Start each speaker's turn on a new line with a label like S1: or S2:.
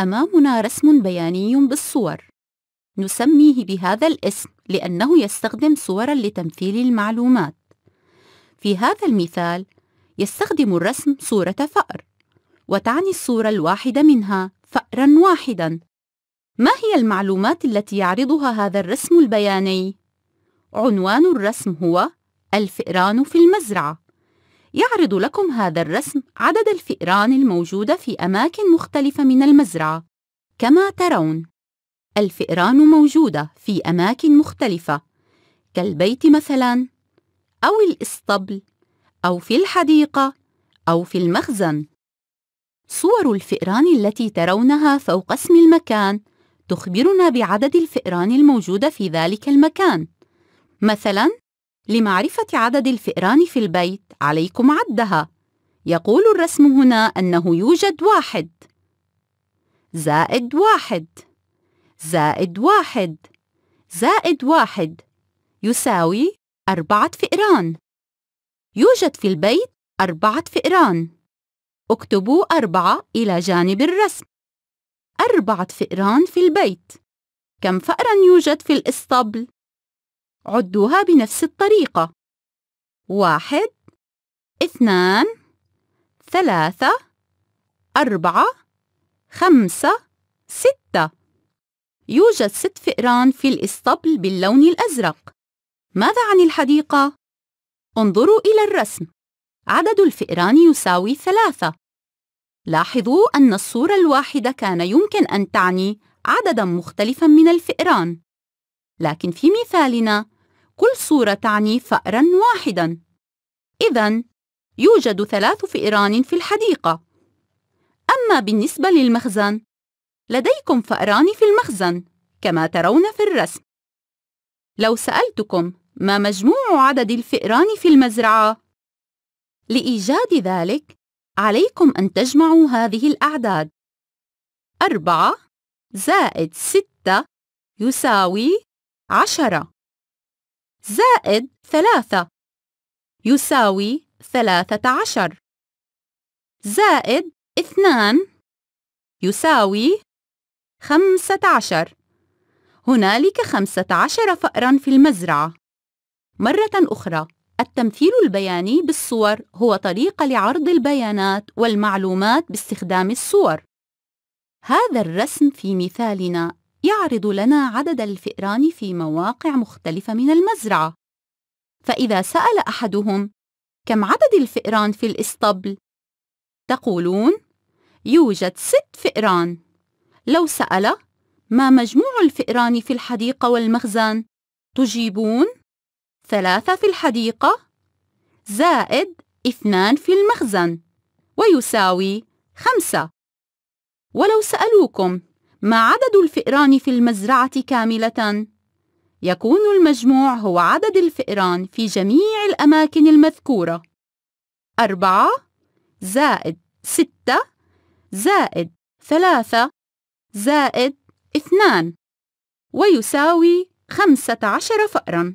S1: أمامنا رسم بياني بالصور نسميه بهذا الاسم لأنه يستخدم صورا لتمثيل المعلومات في هذا المثال يستخدم الرسم صورة فأر وتعني الصورة الواحدة منها فأرا واحدا ما هي المعلومات التي يعرضها هذا الرسم البياني؟ عنوان الرسم هو الفئران في المزرعة يعرض لكم هذا الرسم عدد الفئران الموجودة في أماكن مختلفة من المزرعة كما ترون الفئران موجودة في أماكن مختلفة كالبيت مثلاً أو الإسطبل أو في الحديقة أو في المخزن صور الفئران التي ترونها فوق اسم المكان تخبرنا بعدد الفئران الموجودة في ذلك المكان مثلاً لمعرفة عدد الفئران في البيت عليكم عدها يقول الرسم هنا أنه يوجد واحد زائد واحد زائد واحد زائد واحد يساوي أربعة فئران يوجد في البيت أربعة فئران اكتبوا أربعة إلى جانب الرسم أربعة فئران في البيت كم فأرا يوجد في الإسطبل؟ عدوها بنفس الطريقة واحد اثنان ثلاثة أربعة خمسة ستة يوجد ست فئران في الإسطبل باللون الأزرق ماذا عن الحديقة؟ انظروا إلى الرسم عدد الفئران يساوي ثلاثة لاحظوا أن الصورة الواحدة كان يمكن أن تعني عدداً مختلفاً من الفئران لكن في مثالنا كل صورة تعني فأرًا واحدًا. إذا يوجد ثلاث فئران في الحديقة. أما بالنسبة للمخزن، لديكم فأران في المخزن، كما ترون في الرسم. لو سألتكم ما مجموع عدد الفئران في المزرعة؟ لإيجاد ذلك، عليكم أن تجمعوا هذه
S2: الأعداد. أربعة زائد ستة يساوي عشرة. زائد ثلاثة يساوي ثلاثة عشر زائد اثنان يساوي خمسة عشر
S1: هنالك خمسة عشر فأرا في المزرعة مرة أخرى التمثيل البياني بالصور هو طريقة لعرض البيانات والمعلومات باستخدام الصور هذا الرسم في مثالنا يعرض لنا عدد الفئران في مواقع مختلفة من المزرعة فإذا سأل أحدهم كم عدد الفئران في الإسطبل؟ تقولون يوجد ست فئران لو سأل ما مجموع الفئران في الحديقة والمخزن؟ تجيبون ثلاثة في الحديقة زائد اثنان في المخزن ويساوي خمسة ولو سألوكم ما عدد الفئران في المزرعة كاملة؟ يكون المجموع هو عدد الفئران في جميع الأماكن المذكورة أربعة زائد ستة
S2: زائد ثلاثة زائد اثنان ويساوي خمسة عشر فأراً